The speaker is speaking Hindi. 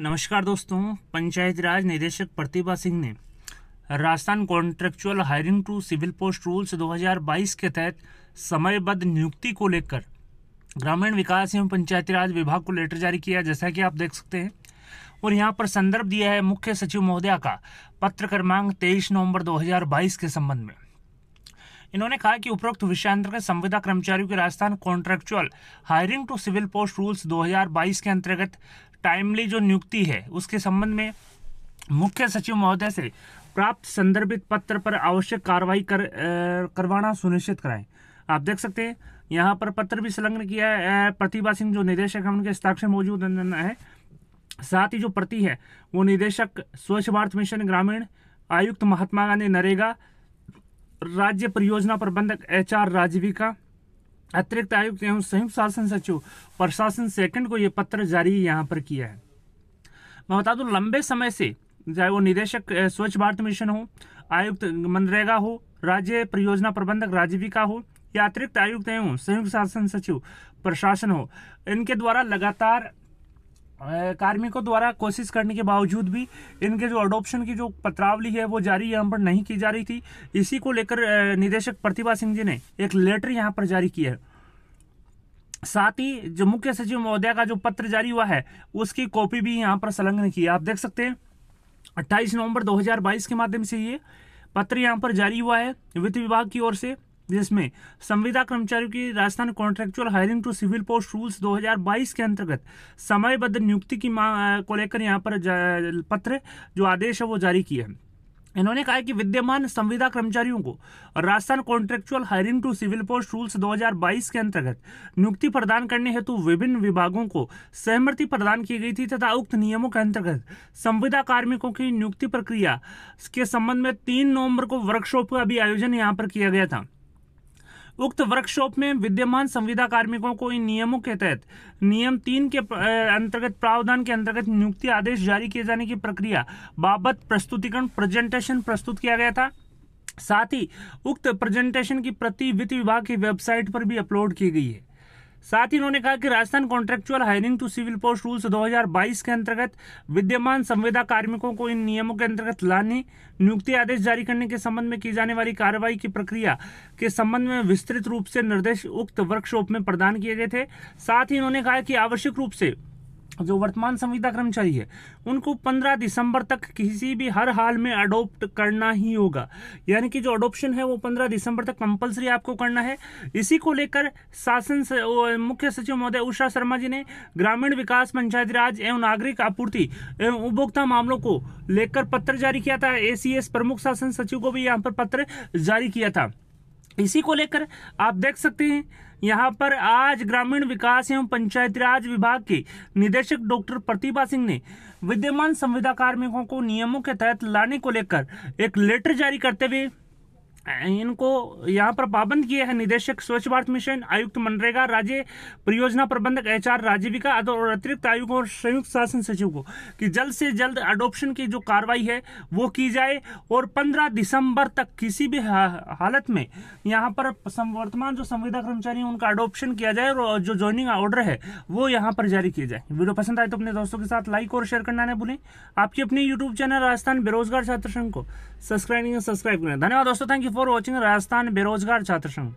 नमस्कार दोस्तों पंचायत राज निदेशक प्रतिभा सिंह ने Rajasthan contractual hiring to civil post rules 2022 के तहत समयबद्ध नियुक्ति को लेकर ग्रामीण विकास एवं पंचायती राज विभाग को लेटर जारी किया जैसा कि आप देख सकते हैं और यहाँ पर संदर्भ दिया है मुख्य सचिव महोदया का पत्र क्रमांक 23 नवंबर 2022 के संबंध में इन्होंने कहा कि उपरोक्त विषयांतर्गत संविदा कर्मचारियों के Rajasthan contractual hiring to civil post rules 2022 के अंतर्गत टाइमली जो नियुक्ति है उसके संबंध में मुख्य सचिव महोदय से प्राप्त संदर्भित पत्र पर आवश्यक कार्रवाई कर करवाना सुनिश्चित कराएं आप देख सकते हैं यहाँ पर पत्र भी संलग्न किया है प्रतिभा सिंह जो निदेशक है उनके हस्ताक्षर मौजूद है साथ ही जो प्रति है वो निदेशक स्वच्छ भारत मिशन ग्रामीण आयुक्त महात्मा गांधी नरेगा राज्य परियोजना प्रबंधक एच आर राजीविका अतिरिक्त आयुक्त एवं संयुक्त शासन सचिव प्रशासन सेकंड को ये पत्र जारी यहाँ पर किया है मैं बता दूँ लंबे समय से चाहे वो निदेशक स्वच्छ भारत मिशन हो आयुक्त मनरेगा हो राज्य परियोजना प्रबंधक राजीविका हो या अतिरिक्त आयुक्त एवं संयुक्त शासन सचिव प्रशासन हो इनके द्वारा लगातार कार्मिकों द्वारा कोशिश करने के बावजूद भी इनके जो अडोप्शन की जो पत्रावली है वो जारी यहाँ पर नहीं की जा रही थी इसी को लेकर निदेशक प्रतिभा सिंह जी ने एक लेटर यहाँ पर जारी किया है साथ ही जो मुख्य सचिव महोदय का जो पत्र जारी हुआ है उसकी कॉपी भी यहाँ पर संलग्न की आप देख सकते हैं अट्ठाईस नवम्बर दो के माध्यम से ये पत्र यहाँ पर जारी हुआ है वित्त विभाग की ओर से जिसमें संविदा कर्मचारियों की Rajasthan contractual hiring to civil post rules 2022 के अंतर्गत समयबद्ध नियुक्ति की मांग को लेकर यहाँ पर पत्र जो आदेश है वो जारी किया है इन्होंने कहा कि विद्यमान संविदा कर्मचारियों को Rajasthan contractual hiring to civil post rules 2022 के अंतर्गत नियुक्ति प्रदान करने हेतु विभिन्न विभागों को सहमति प्रदान की गई थी तथा उक्त नियमों के अंतर्गत संविदा कार्मिकों की नियुक्ति प्रक्रिया के संबंध में तीन नवंबर को वर्कशॉप का भी आयोजन यहाँ पर किया गया था उक्त वर्कशॉप में विद्यमान संविदा कार्मिकों को इन नियमों के तहत नियम तीन के अंतर्गत प्रावधान के अंतर्गत नियुक्ति आदेश जारी किए जाने की प्रक्रिया बाबत प्रस्तुतिकरण प्रेजेंटेशन प्रस्तुत किया गया था साथ ही उक्त प्रेजेंटेशन की प्रति वित्त विभाग की वेबसाइट पर भी अपलोड की गई है साथ ही उन्होंने कहा कि Rajasthan contractual hiring to civil post rules 2022 के अंतर्गत विद्यमान संविदा कार्मिकों को इन नियमों के अंतर्गत लाने नियुक्ति आदेश जारी करने के संबंध में की जाने वाली कार्रवाई की प्रक्रिया के संबंध में विस्तृत रूप से निर्देश उक्त वर्कशॉप में प्रदान किए गए थे साथ ही उन्होंने कहा कि आवश्यक रूप से जो वर्तमान संविदा कर्मचारी है उनको 15 दिसंबर तक किसी भी हर हाल में अडोप्ट करना ही होगा यानी कि जो अडोप्शन है वो 15 दिसंबर तक कंपलसरी आपको करना है इसी को लेकर शासन मुख्य सचिव महोदय उषा शर्मा जी ने ग्रामीण विकास पंचायती राज एवं नागरिक आपूर्ति एवं उपभोक्ता मामलों को लेकर पत्र जारी किया था ए प्रमुख शासन सचिव को भी यहाँ पर पत्र जारी किया था इसी को लेकर आप देख सकते हैं यहाँ पर आज ग्रामीण विकास एवं पंचायती राज विभाग के निदेशक डॉक्टर प्रतिभा सिंह ने विद्यमान संविदा कार्मिकों को नियमों के तहत लाने को लेकर एक लेटर जारी करते हुए इनको यहाँ पर पाबंद किए हैं निदेशक स्वच्छ भारत मिशन आयुक्त मनरेगा राज्य परियोजना प्रबंधक एच आर राजीविका और अतिरिक्त आयुक्त और संयुक्त शासन सचिव को कि जल्द से जल्द अडोप्शन की जो कार्रवाई है वो की जाए और 15 दिसंबर तक किसी भी हालत में यहाँ पर वर्तमान जो संविदा कर्मचारी हैं उनका अडोप्शन किया जाए और जो ज्वाइनिंग ऑर्डर है वो यहाँ पर जारी किया जाए वीडियो पसंद आए तो अपने दोस्तों के साथ लाइक और शेयर करना ना भूलें आपके अपने यूट्यूब चैनल राजस्थान बेरोजगार छात्र संघ को सब्सक्राइब सब्सक्राइब करें धन्यवाद दोस्तों thank you for watching Rajasthan बेरोजगार छात्र संघ